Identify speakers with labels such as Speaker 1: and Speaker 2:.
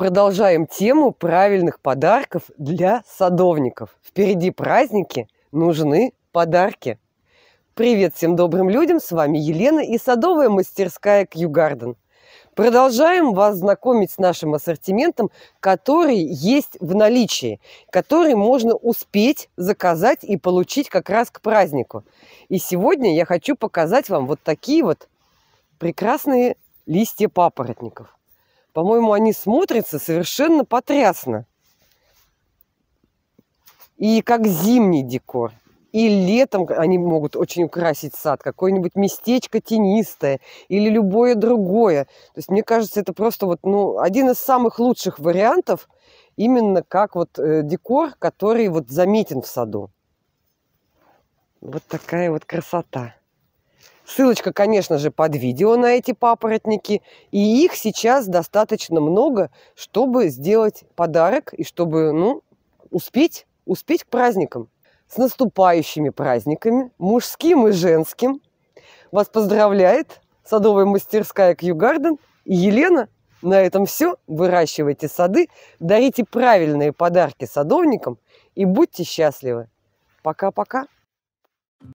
Speaker 1: Продолжаем тему правильных подарков для садовников. Впереди праздники, нужны подарки. Привет всем добрым людям, с вами Елена и садовая мастерская Кьюгарден. Продолжаем вас знакомить с нашим ассортиментом, который есть в наличии, который можно успеть заказать и получить как раз к празднику. И сегодня я хочу показать вам вот такие вот прекрасные листья папоротников. По-моему, они смотрятся совершенно потрясно. И как зимний декор. И летом они могут очень украсить сад, какое-нибудь местечко тенистое или любое другое. То есть, мне кажется, это просто вот, ну, один из самых лучших вариантов именно как вот э, декор, который вот заметен в саду. Вот такая вот красота. Ссылочка, конечно же, под видео на эти папоротники. И их сейчас достаточно много, чтобы сделать подарок и чтобы, ну, успеть, успеть к праздникам. С наступающими праздниками, мужским и женским. Вас поздравляет садовая мастерская Q и Елена. На этом все. Выращивайте сады, дарите правильные подарки садовникам и будьте счастливы. Пока-пока.